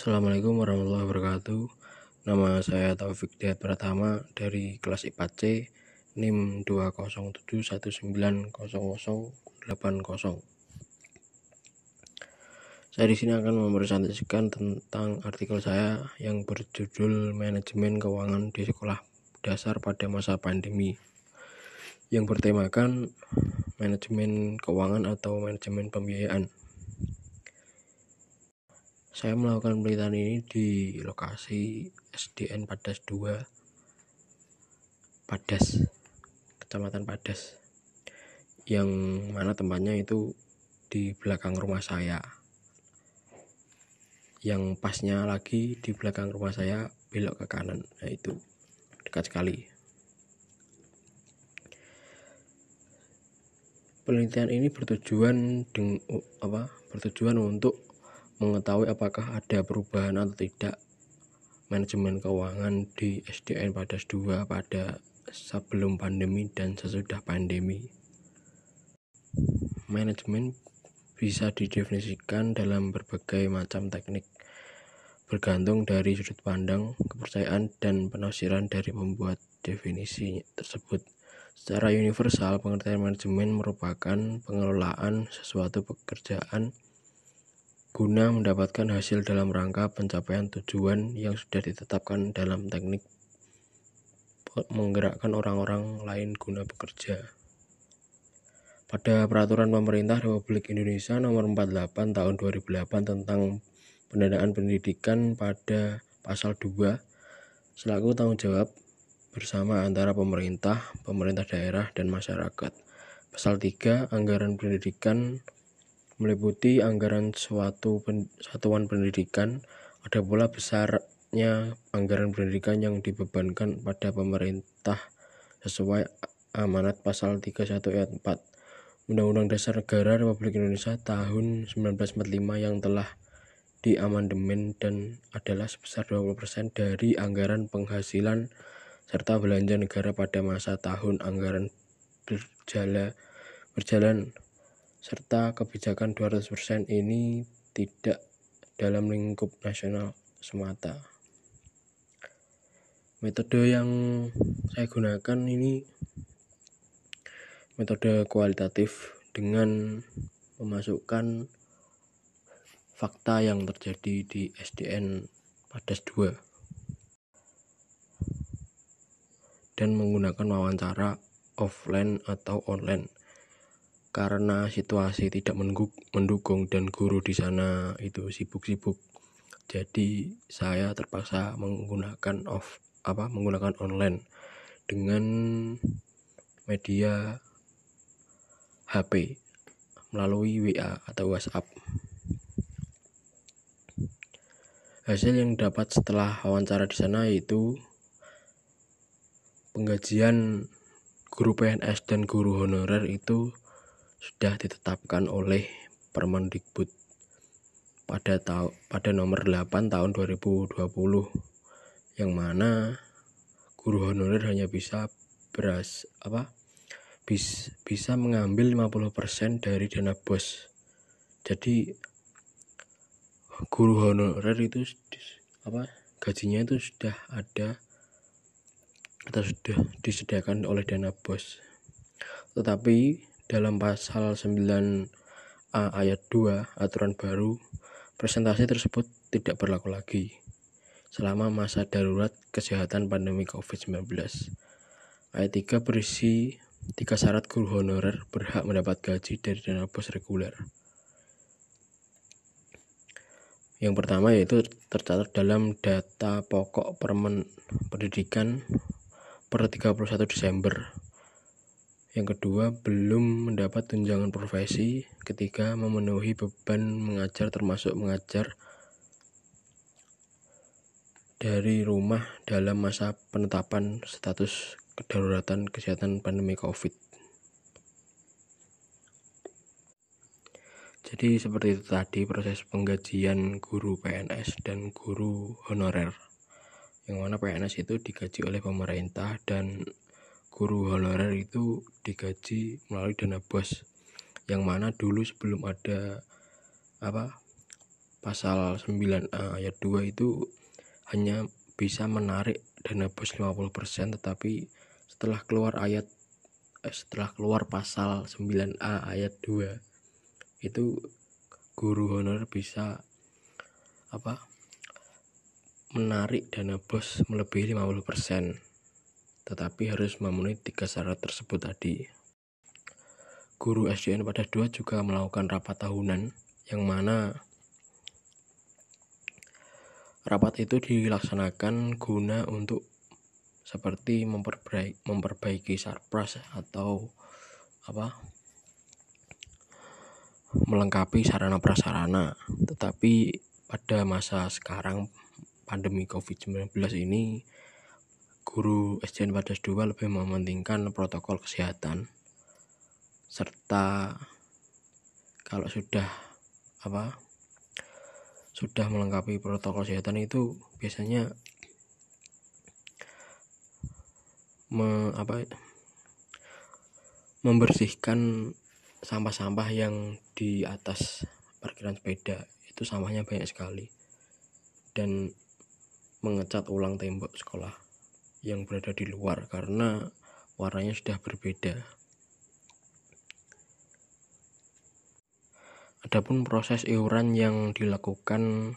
Assalamualaikum warahmatullahi wabarakatuh. Nama saya Taufik Diat Pratama dari kelas IPAC NIM 2071900080 Saya di sini akan mempresentasikan tentang artikel saya yang berjudul Manajemen Keuangan di Sekolah Dasar pada Masa Pandemi yang bertemakan manajemen keuangan atau manajemen pembiayaan saya melakukan penelitian ini di lokasi SDN Padas 2 Padas Kecamatan Padas yang mana tempatnya itu di belakang rumah saya yang pasnya lagi di belakang rumah saya belok ke kanan nah itu dekat sekali penelitian ini bertujuan dengan apa bertujuan untuk mengetahui apakah ada perubahan atau tidak manajemen keuangan di SDN pada 2 pada sebelum pandemi dan sesudah pandemi. Manajemen bisa didefinisikan dalam berbagai macam teknik bergantung dari sudut pandang, kepercayaan, dan penafsiran dari pembuat definisi tersebut. Secara universal, pengertian manajemen merupakan pengelolaan sesuatu pekerjaan guna mendapatkan hasil dalam rangka pencapaian tujuan yang sudah ditetapkan dalam teknik menggerakkan orang-orang lain guna bekerja. Pada Peraturan Pemerintah Republik Indonesia Nomor 48 Tahun 2008 tentang pendanaan pendidikan pada pasal 2 selaku tanggung jawab bersama antara pemerintah, pemerintah daerah, dan masyarakat. Pasal 3 Anggaran pendidikan meliputi anggaran suatu pen, satuan pendidikan, ada pula besarnya anggaran pendidikan yang dibebankan pada pemerintah sesuai amanat pasal 31 ayat 4 Undang-Undang Dasar Negara Republik Indonesia tahun 1945 yang telah diamandemen dan adalah sebesar 20% dari anggaran penghasilan serta belanja negara pada masa tahun anggaran berjala, berjalan serta kebijakan 200% ini tidak dalam lingkup nasional semata. Metode yang saya gunakan ini metode kualitatif dengan memasukkan fakta yang terjadi di SDN Padas 2 dan menggunakan wawancara offline atau online karena situasi tidak mendukung dan guru di sana itu sibuk-sibuk jadi saya terpaksa menggunakan off apa menggunakan online dengan media HP melalui WA atau WhatsApp hasil yang dapat setelah wawancara di sana itu penggajian guru PNS dan guru honorer itu sudah ditetapkan oleh Permendikbud pada tahun pada nomor 8 tahun 2020 yang mana guru honorer hanya bisa beras apa bis, bisa mengambil 50% dari dana bos jadi guru honorer itu apa gajinya itu sudah ada atau sudah disediakan oleh dana bos tetapi dalam pasal 9A ayat 2 aturan baru, presentasi tersebut tidak berlaku lagi selama masa darurat kesehatan pandemi COVID-19. Ayat 3 berisi tiga syarat guru honorer berhak mendapat gaji dari dana bos reguler. Yang pertama yaitu tercatat dalam data pokok Permen Pendidikan per 31 Desember yang kedua, belum mendapat tunjangan profesi. ketika memenuhi beban mengajar termasuk mengajar dari rumah dalam masa penetapan status kedaruratan kesehatan pandemi COVID. Jadi seperti itu tadi proses penggajian guru PNS dan guru honorer. Yang mana PNS itu digaji oleh pemerintah dan guru honorer itu digaji melalui dana bos yang mana dulu sebelum ada apa pasal 9 ayat 2 itu hanya bisa menarik dana bos 50% tetapi setelah keluar ayat eh, setelah keluar pasal 9a ayat 2 itu guru honor bisa apa menarik dana bos melebihi 50% tetapi harus memenuhi tiga syarat tersebut tadi. Guru SDN pada dua juga melakukan rapat tahunan yang mana rapat itu dilaksanakan guna untuk seperti memperbaiki, memperbaiki sarpras atau apa melengkapi sarana prasarana tetapi pada masa sekarang pandemi COVID-19 ini guru SDN Padas 2 lebih mementingkan protokol kesehatan serta kalau sudah apa sudah melengkapi protokol kesehatan itu biasanya me, apa membersihkan sampah-sampah yang di atas parkiran sepeda itu sampahnya banyak sekali dan mengecat ulang tembok sekolah yang berada di luar karena warnanya sudah berbeda. Adapun proses iuran yang dilakukan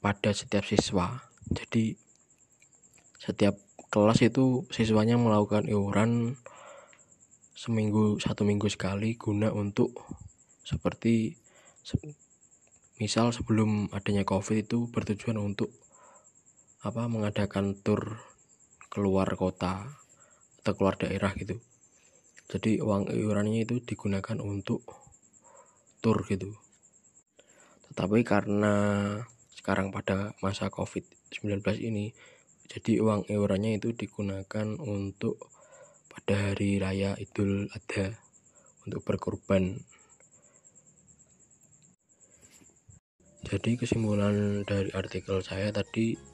pada setiap siswa. Jadi setiap kelas itu siswanya melakukan iuran seminggu satu minggu sekali guna untuk seperti misal sebelum adanya covid itu bertujuan untuk apa mengadakan tur keluar kota atau keluar daerah gitu jadi uang iurannya itu digunakan untuk tur gitu tetapi karena sekarang pada masa covid-19 ini jadi uang iurannya itu digunakan untuk pada hari raya idul adha untuk berkorban jadi kesimpulan dari artikel saya tadi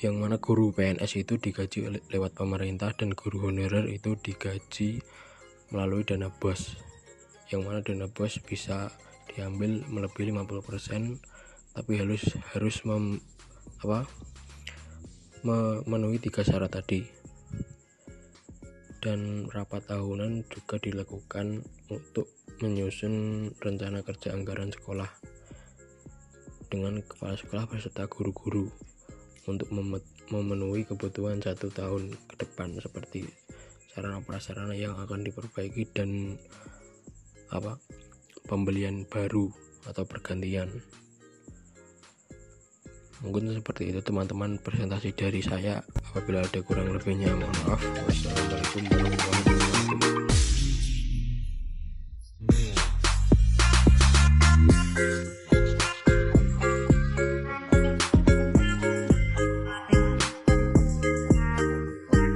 yang mana guru PNS itu digaji lewat pemerintah dan guru honorer itu digaji melalui dana bos yang mana dana bos bisa diambil melebihi 50% tapi harus harus mem, apa memenuhi tiga syarat tadi dan rapat tahunan juga dilakukan untuk menyusun rencana kerja anggaran sekolah dengan kepala sekolah beserta guru-guru untuk memenuhi kebutuhan satu tahun ke depan seperti sarana prasarana yang akan diperbaiki dan apa pembelian baru atau pergantian mungkin seperti itu teman-teman presentasi dari saya apabila ada kurang lebihnya mohon maaf wassalamualaikum warahmatullahi wabarakatuh